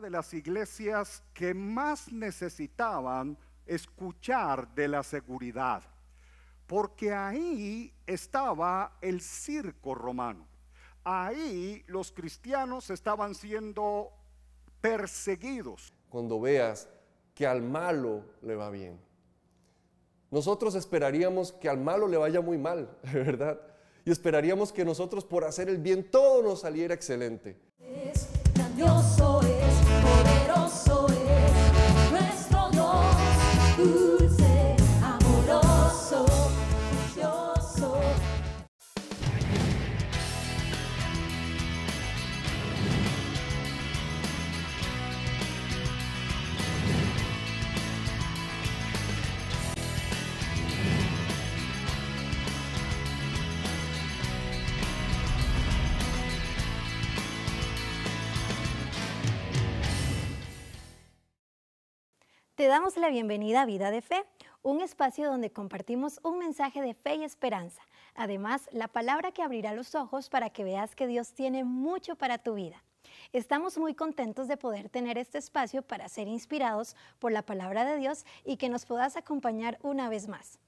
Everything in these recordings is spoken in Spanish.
de las iglesias que más necesitaban escuchar de la seguridad, porque ahí estaba el circo romano. Ahí los cristianos estaban siendo perseguidos. Cuando veas que al malo le va bien. Nosotros esperaríamos que al malo le vaya muy mal, ¿verdad? Y esperaríamos que nosotros por hacer el bien todo nos saliera excelente. Te damos la bienvenida a Vida de Fe, un espacio donde compartimos un mensaje de fe y esperanza. Además, la palabra que abrirá los ojos para que veas que Dios tiene mucho para tu vida. Estamos muy contentos de poder tener este espacio para ser inspirados por la palabra de Dios y que nos puedas acompañar una vez más.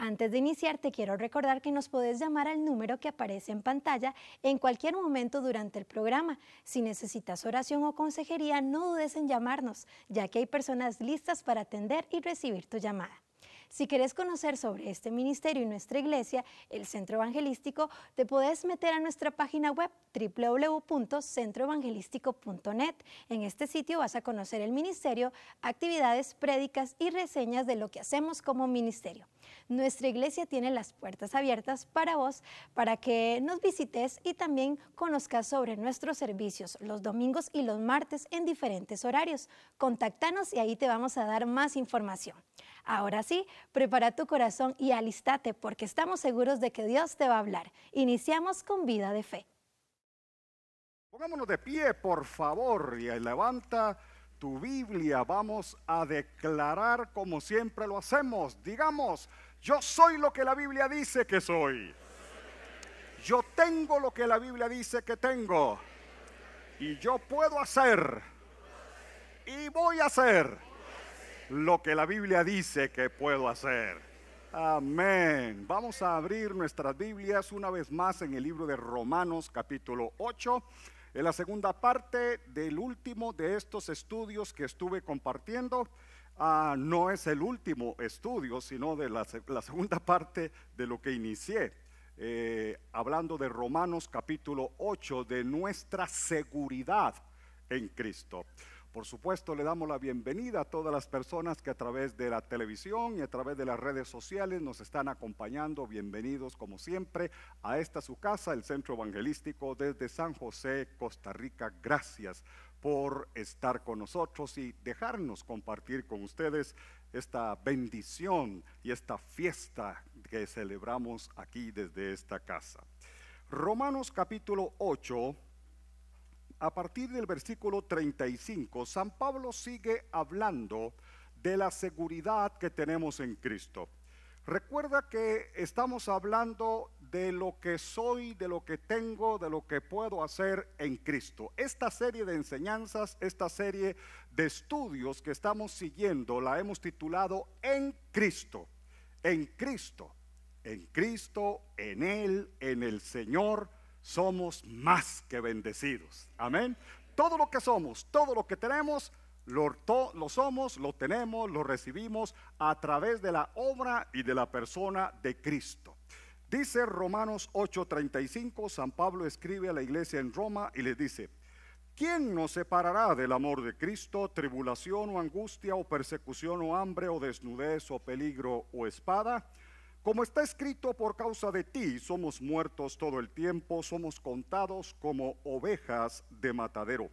Antes de iniciar, te quiero recordar que nos podés llamar al número que aparece en pantalla en cualquier momento durante el programa. Si necesitas oración o consejería, no dudes en llamarnos, ya que hay personas listas para atender y recibir tu llamada. Si querés conocer sobre este ministerio y nuestra iglesia, el Centro Evangelístico, te podés meter a nuestra página web www.centroevangelístico.net. En este sitio vas a conocer el ministerio, actividades, prédicas y reseñas de lo que hacemos como ministerio. Nuestra iglesia tiene las puertas abiertas para vos, para que nos visites y también conozcas sobre nuestros servicios los domingos y los martes en diferentes horarios. Contactanos y ahí te vamos a dar más información. Ahora sí, prepara tu corazón y alistate porque estamos seguros de que Dios te va a hablar. Iniciamos con vida de fe. Pongámonos de pie, por favor, y levanta tu Biblia. Vamos a declarar como siempre lo hacemos. Digamos, yo soy lo que la Biblia dice que soy. Yo tengo lo que la Biblia dice que tengo. Y yo puedo hacer. Y voy a hacer lo que la Biblia dice que puedo hacer. Amén. Vamos a abrir nuestras Biblias una vez más en el libro de Romanos capítulo 8, en la segunda parte del último de estos estudios que estuve compartiendo. Ah, no es el último estudio, sino de la, segunda parte de lo que inicié, eh, hablando de Romanos capítulo 8, de nuestra seguridad en Cristo. Por supuesto, le damos la bienvenida a todas las personas que a través de la televisión y a través de las redes sociales nos están acompañando. Bienvenidos, como siempre, a esta su casa, el Centro Evangelístico desde San José, Costa Rica. Gracias por estar con nosotros y dejarnos compartir con ustedes esta bendición y esta fiesta que celebramos aquí desde esta casa. Romanos capítulo 8 a partir del versículo 35, San Pablo sigue hablando de la seguridad que tenemos en Cristo. Recuerda que estamos hablando de lo que soy, de lo que tengo, de lo que puedo hacer en Cristo. Esta serie de enseñanzas, esta serie de estudios que estamos siguiendo, la hemos titulado En Cristo, en Cristo, en Cristo, en Él, en el Señor somos más que bendecidos. Amén. Todo lo que somos, todo lo que tenemos, lo, somos, lo tenemos, lo recibimos a través de la obra y de la persona de Cristo. Dice Romanos 8:35, San Pablo escribe a la iglesia en Roma y les dice, ¿quién nos separará del amor de Cristo? ¿Tribulación o angustia o persecución o hambre o desnudez o peligro o espada? Como está escrito, por causa de ti somos muertos todo el tiempo, somos contados como ovejas de matadero.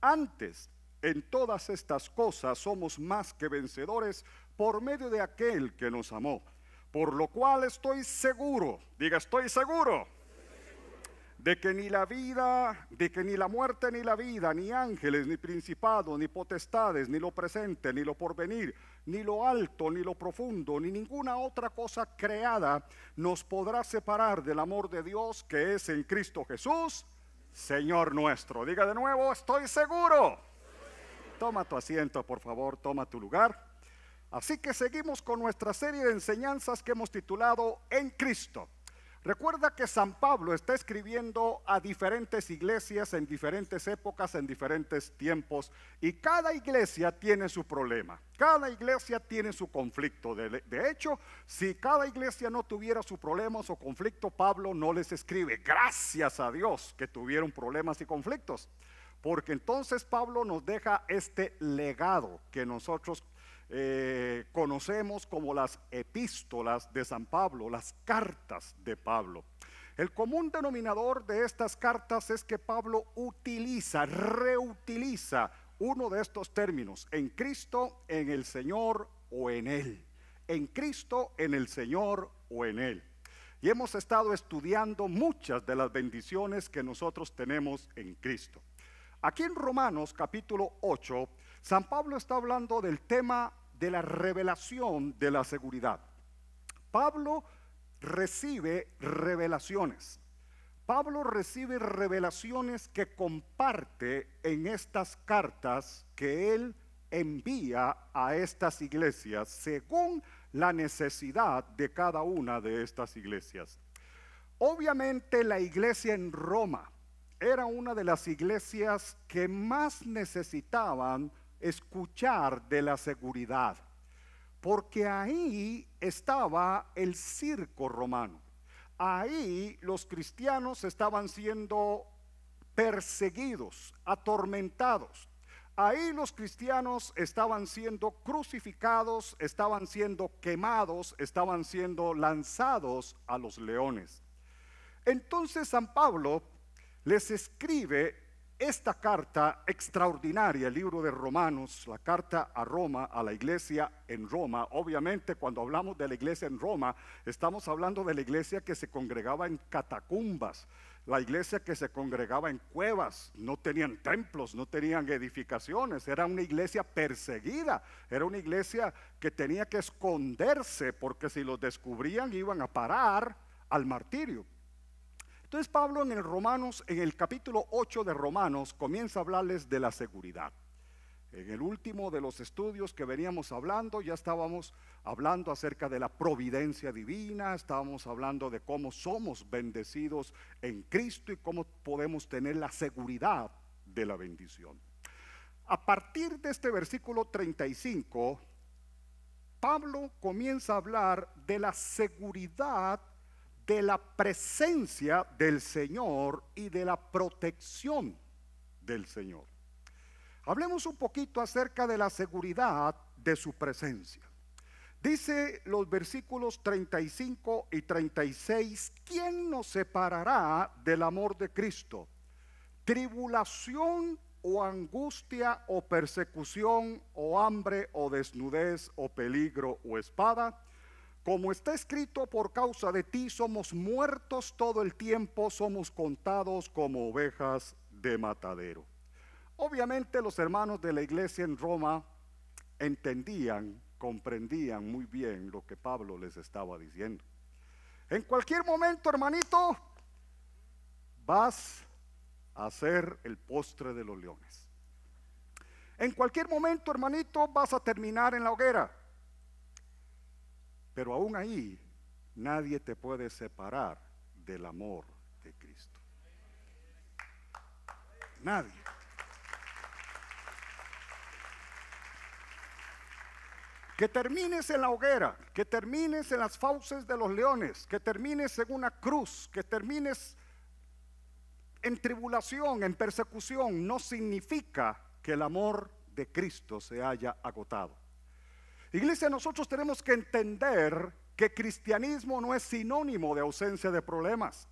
Antes, en todas estas cosas somos más que vencedores por medio de aquel que nos amó. Por lo cual estoy seguro, diga estoy seguro, de que ni la vida, de que ni la muerte ni la vida, ni ángeles, ni principados, ni potestades, ni lo presente, ni lo porvenir, ni lo alto, ni lo profundo, ni ninguna otra cosa creada nos podrá separar del amor de Dios que es en Cristo Jesús, Señor nuestro. Diga de nuevo, estoy seguro. Toma tu asiento, por favor, toma tu lugar. Así que seguimos con nuestra serie de enseñanzas que hemos titulado En Cristo. Recuerda que San Pablo está escribiendo a diferentes iglesias en diferentes épocas, en diferentes tiempos, y cada iglesia tiene su problema, cada iglesia tiene su conflicto. De, hecho, si cada iglesia no tuviera su problema o su conflicto, Pablo no les escribe. Gracias a Dios que tuvieron problemas y conflictos, porque entonces Pablo nos deja este legado que nosotros eh, conocemos como las epístolas de San Pablo, las cartas de Pablo. El común denominador de estas cartas es que Pablo utiliza, reutiliza uno de estos términos, en Cristo, en el Señor o en Él. En Cristo, en el Señor o en Él. Y hemos estado estudiando muchas de las bendiciones que nosotros tenemos en Cristo. Aquí en Romanos capítulo 8, San Pablo está hablando del tema de la revelación de la seguridad. Pablo recibe revelaciones. Pablo recibe revelaciones que comparte en estas cartas que él envía a estas iglesias según la necesidad de cada una de estas iglesias. Obviamente la iglesia en Roma era una de las iglesias que más necesitaban escuchar de la seguridad, porque ahí estaba el circo romano. Ahí los cristianos estaban siendo perseguidos, atormentados. Ahí los cristianos estaban siendo crucificados, estaban siendo quemados, estaban siendo lanzados a los leones. Entonces San Pablo les escribe esta carta extraordinaria, el libro de Romanos, la carta a Roma, a la iglesia en Roma, obviamente cuando hablamos de la iglesia en Roma, estamos hablando de la iglesia que se congregaba en catacumbas, la iglesia que se congregaba en cuevas, no tenían templos, no tenían edificaciones, era una iglesia perseguida, era una iglesia que tenía que esconderse porque si los descubrían iban a parar al martirio. Entonces Pablo en el Romanos, en el capítulo 8 de Romanos, comienza a hablarles de la seguridad. En el último de los estudios que veníamos hablando, ya estábamos hablando acerca de la providencia divina, estábamos hablando de cómo somos bendecidos en Cristo y cómo podemos tener la seguridad de la bendición. A partir de este versículo 35, Pablo comienza a hablar de la seguridad de la presencia del Señor y de la protección del Señor. Hablemos un poquito acerca de la seguridad de su presencia. Dice los versículos 35 y 36, ¿quién nos separará del amor de Cristo? Tribulación o angustia o persecución o hambre o desnudez o peligro o espada. Como está escrito, por causa de ti somos muertos todo el tiempo, somos contados como ovejas de matadero. Obviamente los hermanos de la iglesia en Roma entendían, comprendían muy bien lo que Pablo les estaba diciendo. En cualquier momento, hermanito, vas a ser el postre de los leones. En cualquier momento, hermanito, vas a terminar en la hoguera. Pero aún ahí nadie te puede separar del amor de Cristo. Nadie. Que termines en la hoguera, que termines en las fauces de los leones, que termines en una cruz, que termines en tribulación, en persecución, no significa que el amor de Cristo se haya agotado. Iglesia, nosotros tenemos que entender que cristianismo no es sinónimo de ausencia de problemas,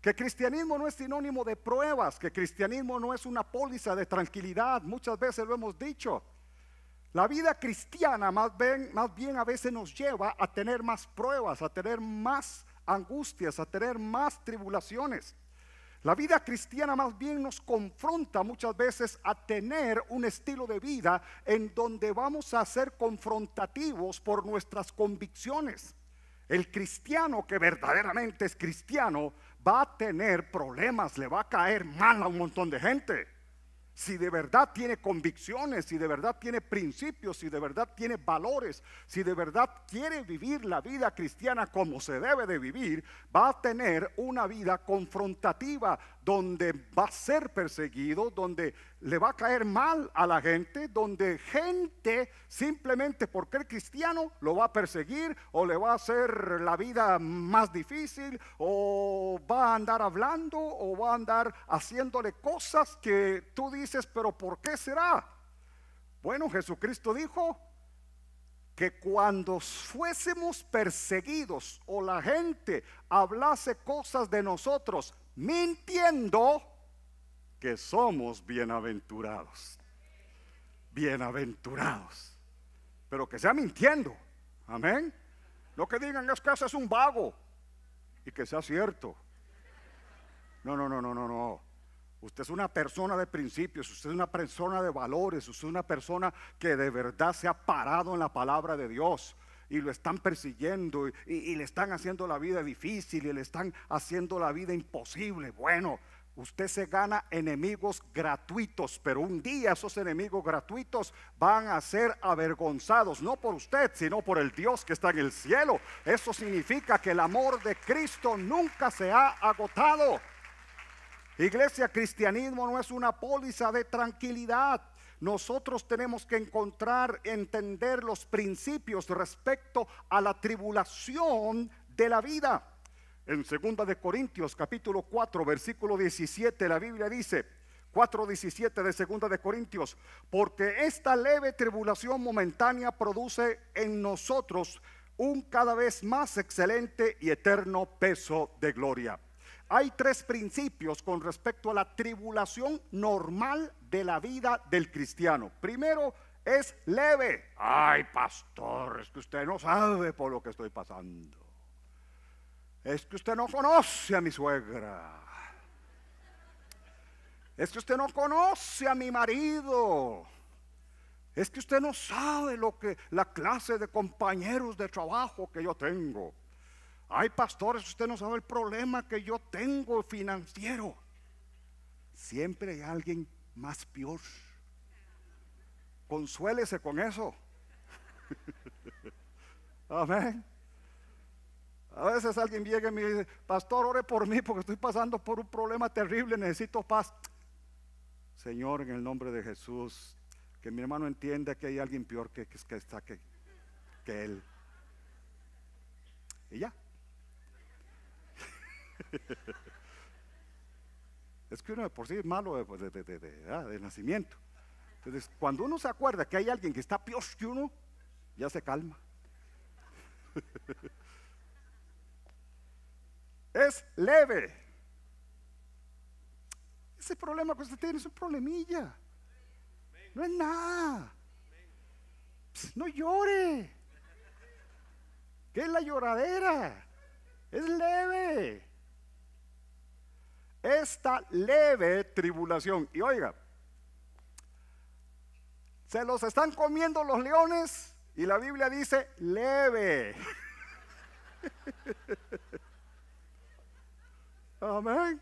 que cristianismo no es sinónimo de pruebas, que cristianismo no es una póliza de tranquilidad, muchas veces lo hemos dicho. La vida cristiana más bien, más bien a veces nos lleva a tener más pruebas, a tener más angustias, a tener más tribulaciones. La vida cristiana más bien nos confronta muchas veces a tener un estilo de vida en donde vamos a ser confrontativos por nuestras convicciones. El cristiano que verdaderamente es cristiano va a tener problemas, le va a caer mal a un montón de gente si de verdad tiene convicciones, si de verdad tiene principios, si de verdad tiene valores, si de verdad quiere vivir la vida cristiana como se debe de vivir, va a tener una vida confrontativa, donde va a ser perseguido, donde le va a caer mal a la gente, donde gente simplemente porque es cristiano lo va a perseguir o le va a hacer la vida más difícil o va a andar hablando o va a andar haciéndole cosas que tú dices, pero ¿por qué será? Bueno, Jesucristo dijo que cuando fuésemos perseguidos o la gente hablase cosas de nosotros, mintiendo que somos bienaventurados. Bienaventurados. Pero que sea mintiendo. Amén. Lo que digan es que ese es un vago y que sea cierto. No, no, no, no, no, no. Usted es una persona de principios, usted es una persona de valores, usted es una persona que de verdad se ha parado en la palabra de Dios y lo están persiguiendo y, le están haciendo la vida difícil y le están haciendo la vida imposible. Bueno, usted se gana enemigos gratuitos, pero un día esos enemigos gratuitos van a ser avergonzados, no por usted, sino por el Dios que está en el cielo. Eso significa que el amor de Cristo nunca se ha agotado. Iglesia, cristianismo no es una póliza de tranquilidad. Nosotros tenemos que encontrar, entender los principios respecto a la tribulación de la vida. En 2 de Corintios capítulo 4 versículo 17 la Biblia dice, 4:17 de 2 de Corintios, porque esta leve tribulación momentánea produce en nosotros un cada vez más excelente y eterno peso de gloria. Hay tres principios con respecto a la tribulación normal de la vida del cristiano. Primero, es leve. Ay, pastor, es que usted no sabe por lo que estoy pasando. Es que usted no conoce a mi suegra. Es que usted no conoce a mi marido. Es que usted no sabe lo que la clase de compañeros de trabajo que yo tengo. Ay, pastores, usted no sabe el problema que yo tengo financiero. Siempre hay alguien más peor. Consuélese con eso. Amén. A veces alguien llega y me dice, pastor, ore por mí porque estoy pasando por un problema terrible, necesito paz. Señor, en el nombre de Jesús, que mi hermano entienda que hay alguien peor que, está que, que él. Y ya. Es que uno de por sí es malo eh, pues, ah, de, nacimiento. Entonces, cuando uno se acuerda que hay alguien que está peor que uno, ya se calma. es leve. Ese problema que usted tiene es un problemilla. No es nada. no llore. ¿Qué es la lloradera? Es leve esta leve tribulación. Y oiga, se los están comiendo los leones y la Biblia dice leve. Amén.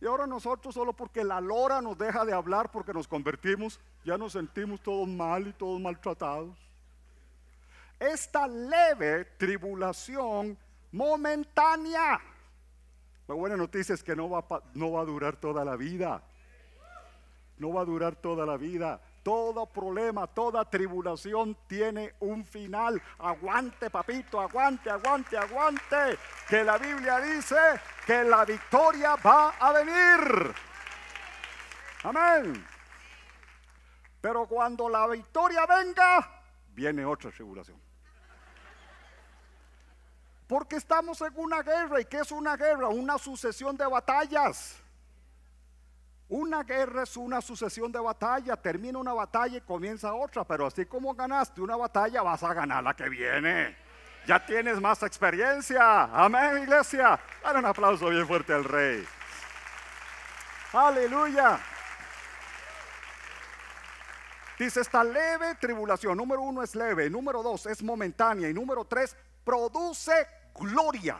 Y ahora nosotros solo porque la lora nos deja de hablar porque nos convertimos, ya nos sentimos todos mal y todos maltratados. Esta leve tribulación momentánea la buena noticia es que no va, no va a durar toda la vida. No va a durar toda la vida. Todo problema, toda tribulación tiene un final. Aguante, papito, aguante, aguante, aguante. Que la Biblia dice que la victoria va a venir. Amén. Pero cuando la victoria venga, viene otra tribulación. Porque estamos en una guerra. ¿Y qué es una guerra? Una sucesión de batallas. Una guerra es una sucesión de batallas. Termina una batalla y comienza otra. Pero así como ganaste una batalla, vas a ganar la que viene. Ya tienes más experiencia. Amén, iglesia. Dale un aplauso bien fuerte al rey. Aleluya. Dice esta leve tribulación. Número uno es leve. Número dos es momentánea. Y número tres produce gloria.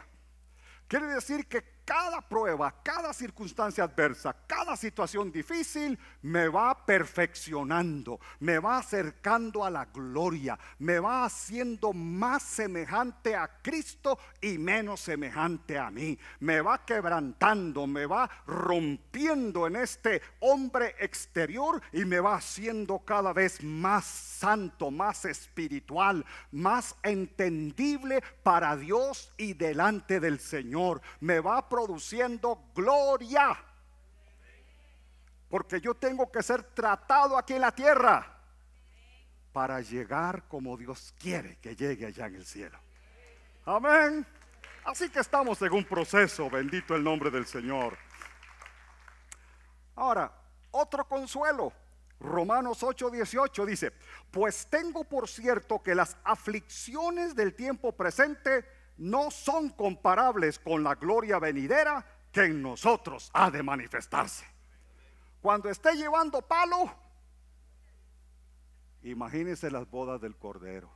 Quiere decir que cada prueba, cada circunstancia adversa, cada situación difícil me va perfeccionando, me va acercando a la gloria, me va haciendo más semejante a Cristo y menos semejante a mí, me va quebrantando, me va rompiendo en este hombre exterior y me va haciendo cada vez más santo, más espiritual, más entendible para Dios y delante del Señor, me va produciendo gloria. Porque yo tengo que ser tratado aquí en la tierra para llegar como Dios quiere que llegue allá en el cielo. Amén. Así que estamos en un proceso, bendito el nombre del Señor. Ahora, otro consuelo. Romanos 8:18 dice, pues tengo por cierto que las aflicciones del tiempo presente no son comparables con la gloria venidera que en nosotros ha de manifestarse. Cuando esté llevando palo, Imagínese las bodas del Cordero.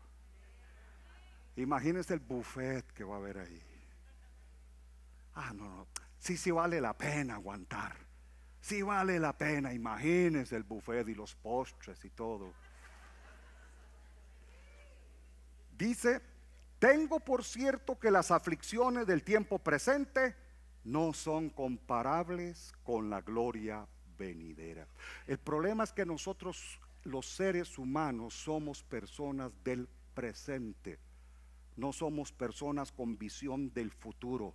Imagínese el buffet que va a haber ahí. Ah, no, no. Sí, sí vale la pena aguantar. Sí vale la pena. Imagínese el buffet y los postres y todo. Dice tengo por cierto que las aflicciones del tiempo presente no son comparables con la gloria venidera. El problema es que nosotros los seres humanos somos personas del presente, no somos personas con visión del futuro.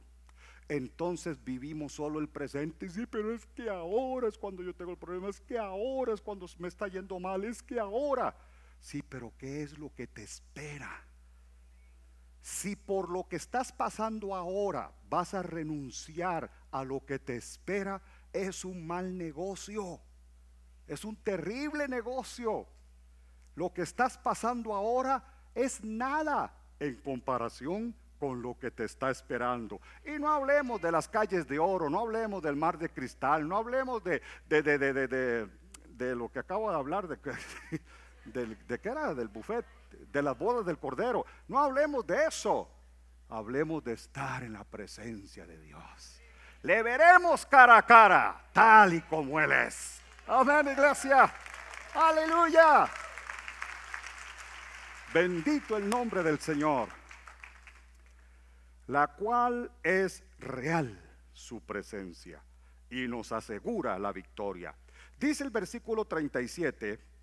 Entonces vivimos solo el presente. Sí, pero es que ahora es cuando yo tengo el problema, es que ahora es cuando me está yendo mal, es que ahora. Sí, pero ¿qué es lo que te espera? si por lo que estás pasando ahora vas a renunciar a lo que te espera, es un mal negocio. Es un terrible negocio. Lo que estás pasando ahora es nada en comparación con lo que te está esperando. Y no hablemos de las calles de oro, no hablemos del mar de cristal, no hablemos de, de, lo que acabo de hablar, de, de, qué era, del buffet de las bodas del Cordero. No hablemos de eso. Hablemos de estar en la presencia de Dios. Le veremos cara a cara, tal y como Él es. Amén, iglesia. Aleluya. Bendito el nombre del Señor. La cual es real su presencia y nos asegura la victoria. Dice el versículo 37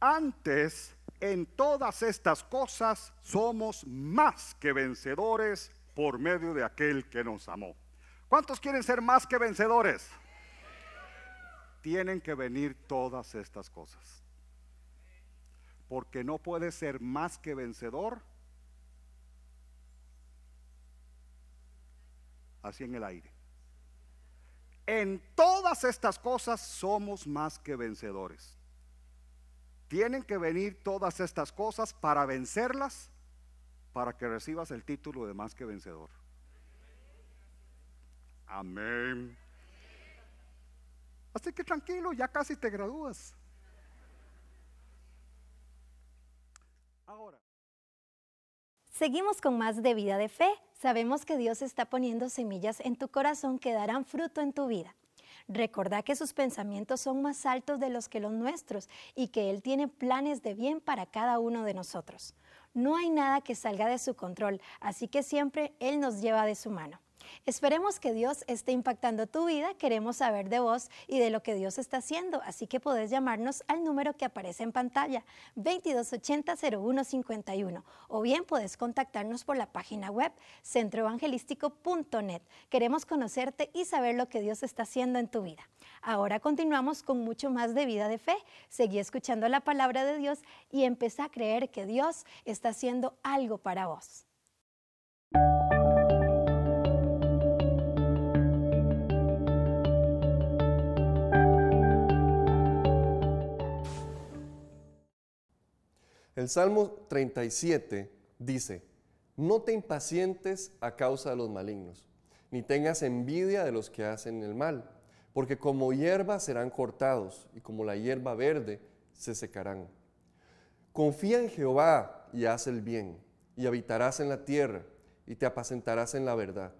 antes, en todas estas cosas somos más que vencedores por medio de aquel que nos amó. ¿Cuántos quieren ser más que vencedores? Tienen que venir todas estas cosas. Porque no puede ser más que vencedor así en el aire. En todas estas cosas somos más que vencedores. Tienen que venir todas estas cosas para vencerlas, para que recibas el título de más que vencedor. Amén. Así que tranquilo, ya casi te gradúas. Ahora. Seguimos con más de vida de fe. Sabemos que Dios está poniendo semillas en tu corazón que darán fruto en tu vida. Recordad que sus pensamientos son más altos de los que los nuestros y que Él tiene planes de bien para cada uno de nosotros. No hay nada que salga de su control, así que siempre Él nos lleva de su mano. Esperemos que Dios esté impactando tu vida, queremos saber de vos y de lo que Dios está haciendo, así que podés llamarnos al número que aparece en pantalla, 2280-0151, o bien podés contactarnos por la página web centroevangelístico.net. Queremos conocerte y saber lo que Dios está haciendo en tu vida. Ahora continuamos con mucho más de vida de fe. Seguí escuchando la palabra de Dios y empecé a creer que Dios está haciendo algo para vos. El Salmo 37 dice, no te impacientes a causa de los malignos, ni tengas envidia de los que hacen el mal, porque como hierba serán cortados y como la hierba verde se secarán. Confía en Jehová y haz el bien, y habitarás en la tierra, y te apacentarás en la verdad.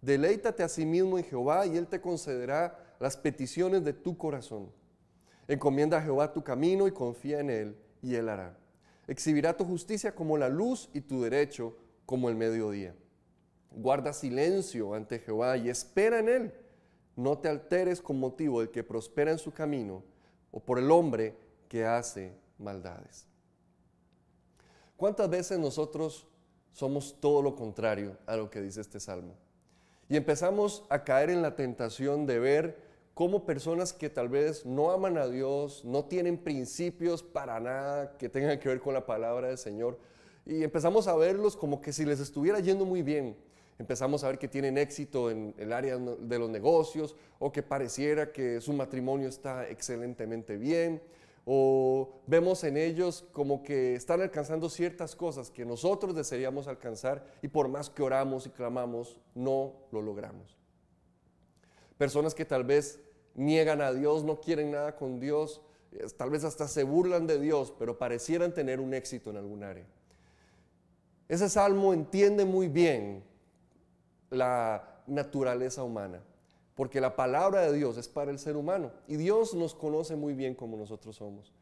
Deleítate a sí mismo en Jehová, y Él te concederá las peticiones de tu corazón. Encomienda a Jehová tu camino y confía en Él, y Él hará. Exhibirá tu justicia como la luz y tu derecho como el mediodía. Guarda silencio ante Jehová y espera en él. No te alteres con motivo del que prospera en su camino o por el hombre que hace maldades. ¿Cuántas veces nosotros somos todo lo contrario a lo que dice este salmo? Y empezamos a caer en la tentación de ver como personas que tal vez no aman a Dios, no tienen principios para nada que tengan que ver con la palabra del Señor, y empezamos a verlos como que si les estuviera yendo muy bien. Empezamos a ver que tienen éxito en el área de los negocios o que pareciera que su matrimonio está excelentemente bien o vemos en ellos como que están alcanzando ciertas cosas que nosotros desearíamos alcanzar y por más que oramos y clamamos, no lo logramos. Personas que tal vez niegan a Dios, no quieren nada con Dios, tal vez hasta se burlan de Dios, pero parecieran tener un éxito en algún área. Ese salmo entiende muy bien la naturaleza humana, porque la palabra de Dios es para el ser humano y Dios nos conoce muy bien como nosotros somos.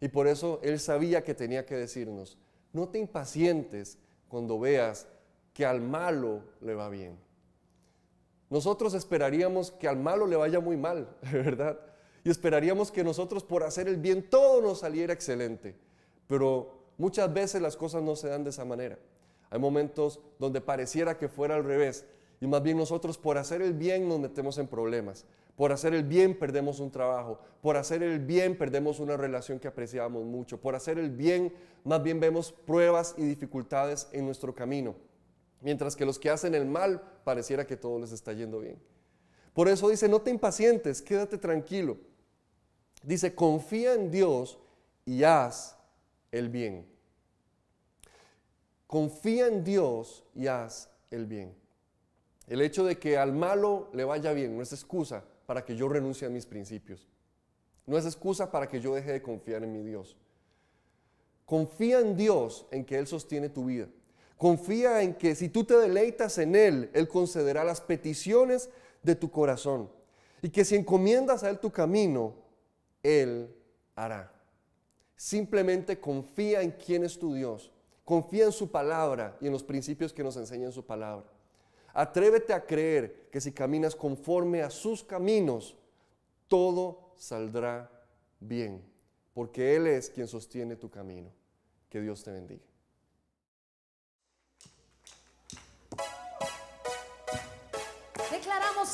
Y por eso Él sabía que tenía que decirnos, no te impacientes cuando veas que al malo le va bien. Nosotros esperaríamos que al malo le vaya muy mal, ¿verdad? Y esperaríamos que nosotros por hacer el bien todo nos saliera excelente. Pero muchas veces las cosas no se dan de esa manera. Hay momentos donde pareciera que fuera al revés. Y más bien nosotros por hacer el bien nos metemos en problemas. Por hacer el bien perdemos un trabajo. Por hacer el bien perdemos una relación que apreciábamos mucho. Por hacer el bien más bien vemos pruebas y dificultades en nuestro camino. Mientras que los que hacen el mal pareciera que todo les está yendo bien. Por eso dice, no te impacientes, quédate tranquilo. Dice, confía en Dios y haz el bien. Confía en Dios y haz el bien. El hecho de que al malo le vaya bien no es excusa para que yo renuncie a mis principios. No es excusa para que yo deje de confiar en mi Dios. Confía en Dios en que Él sostiene tu vida. Confía en que si tú te deleitas en Él, Él concederá las peticiones de tu corazón. Y que si encomiendas a Él tu camino, Él hará. Simplemente confía en quién es tu Dios. Confía en su palabra y en los principios que nos enseña en su palabra. Atrévete a creer que si caminas conforme a sus caminos, todo saldrá bien, porque Él es quien sostiene tu camino. Que Dios te bendiga.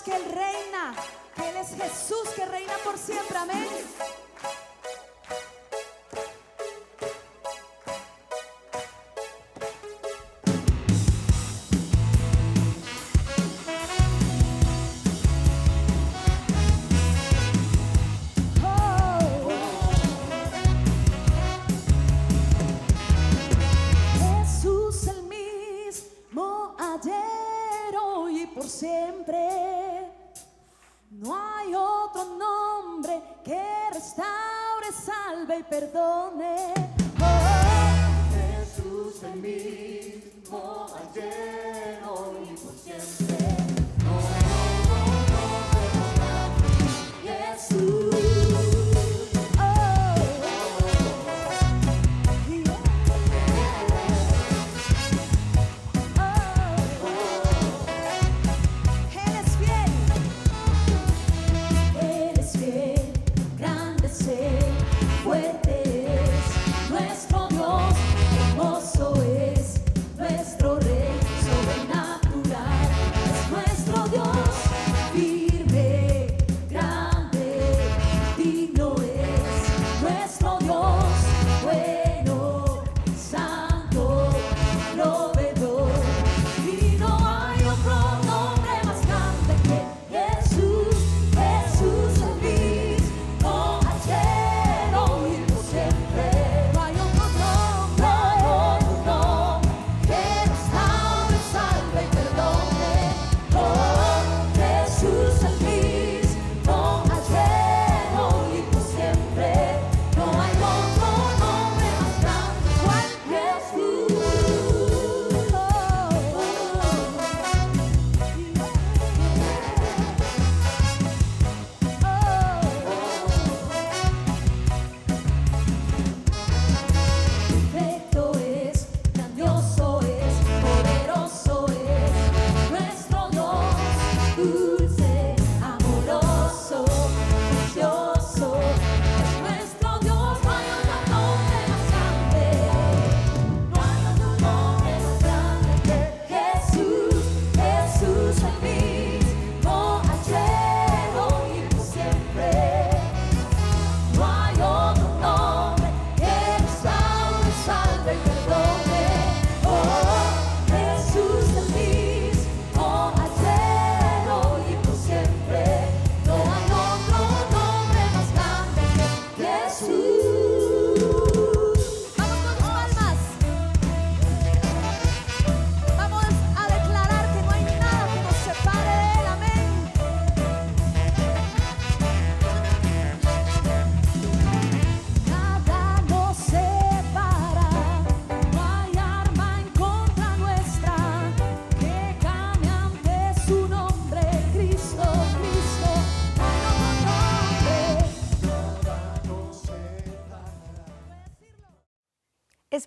que Él reina, que Él es Jesús que reina por siempre. Amén.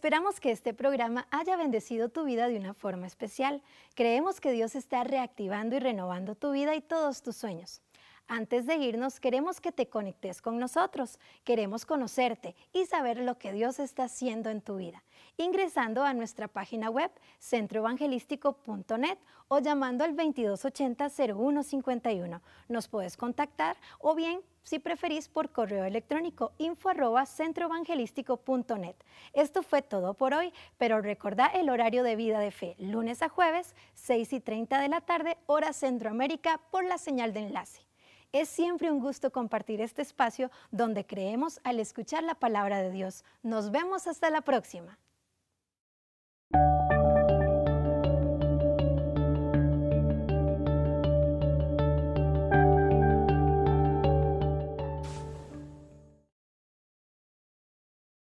Esperamos que este programa haya bendecido tu vida de una forma especial. Creemos que Dios está reactivando y renovando tu vida y todos tus sueños. Antes de irnos, queremos que te conectes con nosotros, queremos conocerte y saber lo que Dios está haciendo en tu vida, ingresando a nuestra página web centroevangelístico.net o llamando al 2280-0151. Nos puedes contactar o bien si preferís por correo electrónico info Esto fue todo por hoy, pero recordá el horario de vida de fe, lunes a jueves, 6 y 30 de la tarde, hora Centroamérica, por la señal de enlace. Es siempre un gusto compartir este espacio donde creemos al escuchar la palabra de Dios. Nos vemos hasta la próxima.